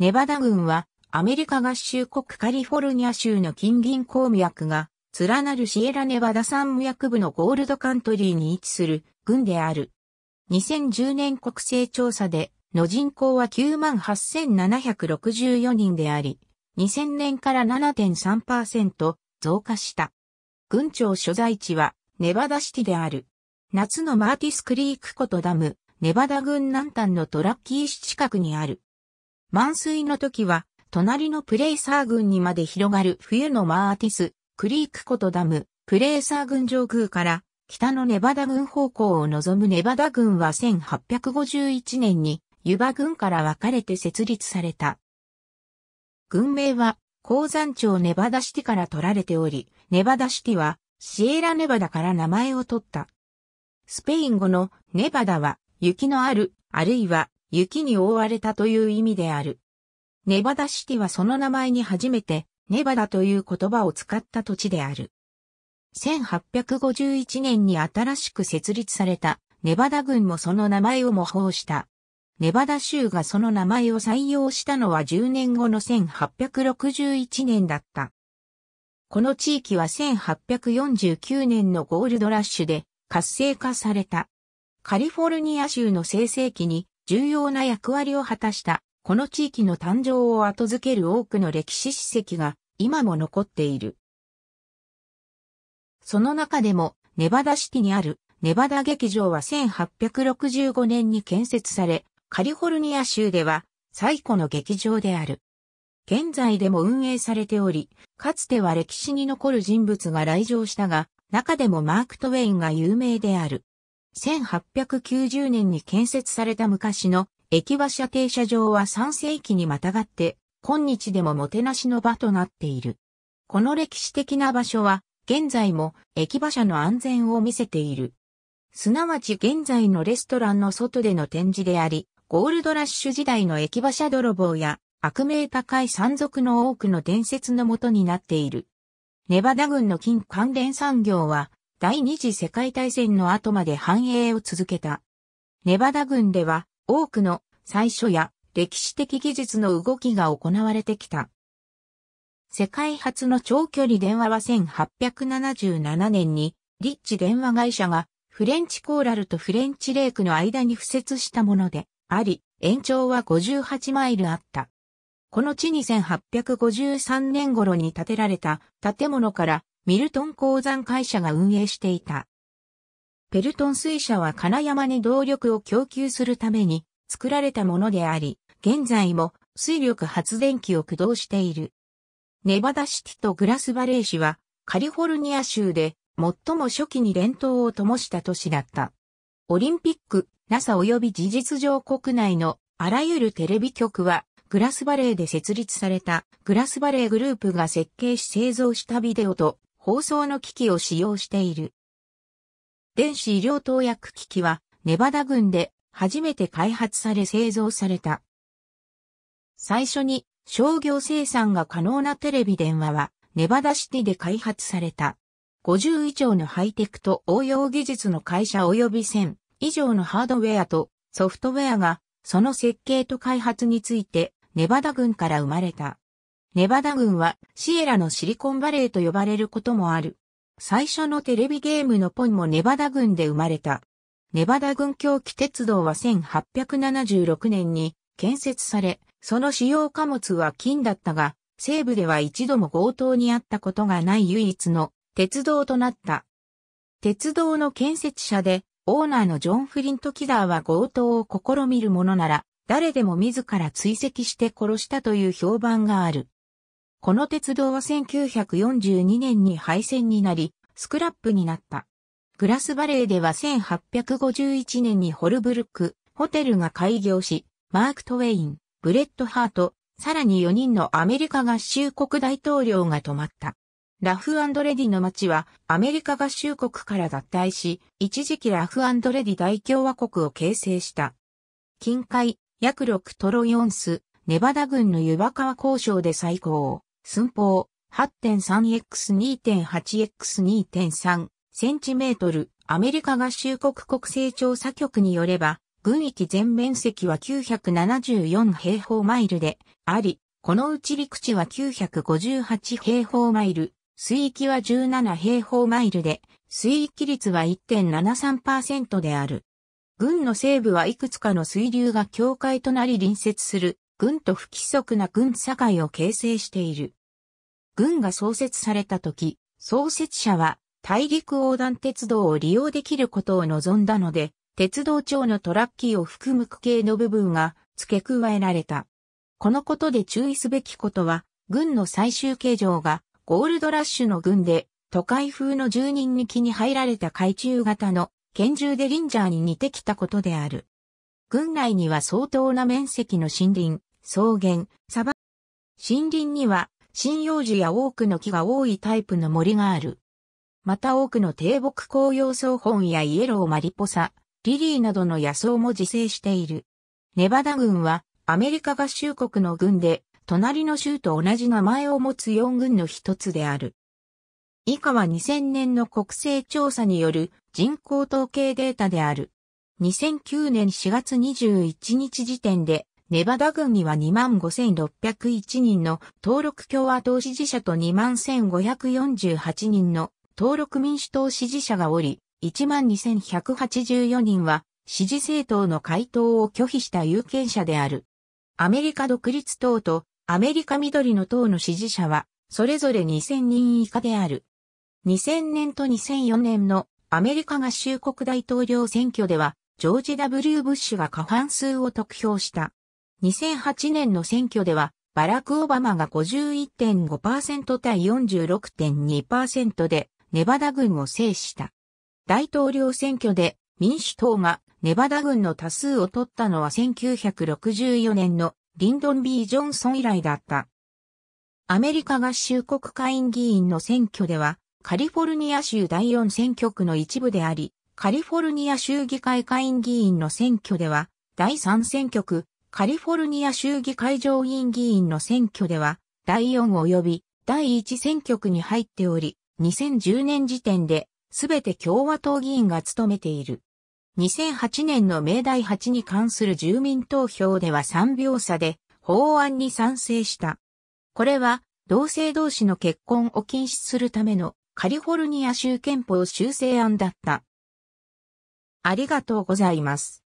ネバダ郡はアメリカ合衆国カリフォルニア州の近隣鉱脈が連なるシエラネバダ山脈部のゴールドカントリーに位置する郡である。2010年国勢調査での人口は98,764人であり、2000年から7.3%増加した。郡庁所在地はネバダシティである。夏のマーティスクリークことダム、ネバダ郡南端のトラッキー市近くにある。満水の時は、隣のプレイサー軍にまで広がる冬のマーティス、クリークことダム、プレイサー軍上空から、北のネバダ軍方向を望むネバダ軍は1851年に、ユバ軍から分かれて設立された。軍名は、鉱山町ネバダシティから取られており、ネバダシティは、シエラネバダから名前を取った。スペイン語のネバダは、雪のある、あるいは雪に覆われたという意味である。ネバダシティはその名前に初めて、ネバダという言葉を使った土地である。1851年に新しく設立されたネバダ郡もその名前を模倣した。ネバダ州がその名前を採用したのは10年後の1861年だった。この地域は1849年のゴールドラッシュで活性化された。カリフォルニア州の生成期に重要な役割を果たした、この地域の誕生を後付ける多くの歴史史跡が今も残っている。その中でも、ネバダシティにあるネバダ劇場は1865年に建設され、カリフォルニア州では最古の劇場である。現在でも運営されており、かつては歴史に残る人物が来場したが、中でもマーク・トウェインが有名である。1890年に建設された昔の駅馬車停車場は3世紀にまたがって、今日でももてなしの場となっている。この歴史的な場所は、現在も駅馬車の安全を見せている。すなわち現在のレストランの外での展示であり、ゴールドラッシュ時代の駅馬車泥棒や悪名高い山賊の多くの伝説のもとになっている。ネバダ郡の金関連産業は第二次世界大戦の後まで繁栄を続けた。ネバダ軍では多くの最初や歴史的技術の動きが行われてきた。世界初の長距離電話は1877年にリッチ電話会社がフレンチコーラルとフレンチレイクの間に付設したものであり、延長は58マイルあった。この地に1853年頃に建てられた建物からミルトン鉱山会社が運営していた。ペルトン水車は金山に動力を供給するために作られたものであり、現在も水力発電機を駆動している。ネバダシティとグラスバレー市はカリフォルニア州で最も初期に連投を灯した都市だった。オリンピック、NASA 及び事実上国内のあらゆるテレビ局はグラスバレーで設立されたグラスバレーグループが設計し製造したビデオと放送の機器を使用している。電子医療投薬機器は、ネバダ郡で初めて開発され製造された。最初に商業生産が可能なテレビ電話は、ネバダシティで開発された。50以上のハイテクと応用技術の会社及び1000以上のハードウェアとソフトウェアがその設計と開発についてネバダ郡から生まれた。ネバダ郡はシエラのシリコンバレーと呼ばれることもある。最初のテレビゲームのポンもネバダ郡で生まれた。ネバダ郡狂気鉄道は1876年に建設され、その使用貨物は金だったが、西部では一度も強盗にあったことがない唯一の鉄道となった。鉄道の建設者で、オーナーのジョン・フリント・キダーは強盗を試みるものなら、誰でも自ら追跡して殺したという評判がある。この鉄道は1942年に廃線になり、スクラップになった。グラスバレーでは1851年にホルブルク、ホテルが開業し、マーク・トウェイン、ブレッド・ハート、さらに4人のアメリカ合衆国大統領が泊まった。ラフレディの町はアメリカ合衆国から脱退し、一時期ラフレディ大共和国を形成した。近海、約6トロ4ンス、ネバダ軍の湯バ川交渉で最高。寸法 8.3x2.8x2.3 センチメートル、アメリカ合衆国国勢調査局によれば、軍域全面積は974平方マイルであり、このうち陸地は958平方マイル、水域は17平方マイルで、水域率は1.73%である。軍の西部はいくつかの水流が境界となり隣接する軍と不規則な軍境を形成している。軍が創設された時、創設者は大陸横断鉄道を利用できることを望んだので、鉄道庁のトラッキーを含む区形の部分が付け加えられた。このことで注意すべきことは、軍の最終形状がゴールドラッシュの軍で都会風の住人に気に入られた海中型の拳銃でリンジャーに似てきたことである。軍内には相当な面積の森林、草原、砂漠。森林には針葉樹や多くの木が多いタイプの森がある。また多くの低木紅葉草本やイエローマリポサ、リリーなどの野草も自生している。ネバダ軍はアメリカ合衆国の軍で、隣の州と同じ名前を持つ4軍の一つである。以下は2000年の国勢調査による人口統計データである。2009年4月21日時点でネバダ郡には25,601人の登録共和党支持者と21,548人の登録民主党支持者がおり、12,184人は支持政党の回答を拒否した有権者である。アメリカ独立党とアメリカ緑の党の支持者は、それぞれ2000人以下である。2000年と2004年のアメリカ合衆国大統領選挙では、ジョージ・ W・ ブッシュが過半数を得票した。2008年の選挙では、バラク・オバマが51.5%対46.2%でネバダ軍を制した。大統領選挙で民主党がネバダ軍の多数を取ったのは1964年のリンドン・ B・ ジョンソン以来だった。アメリカ合衆国会員議員の選挙では、カリフォルニア州第4選挙区の一部であり、カリフォルニア州議会会員議員の選挙では、第3選挙区、カリフォルニア州議会上院議員の選挙では、第4及び第1選挙区に入っており、2010年時点で、すべて共和党議員が務めている。2008年の明大8に関する住民投票では3秒差で法案に賛成した。これは同性同士の結婚を禁止するためのカリフォルニア州憲法修正案だった。ありがとうございます。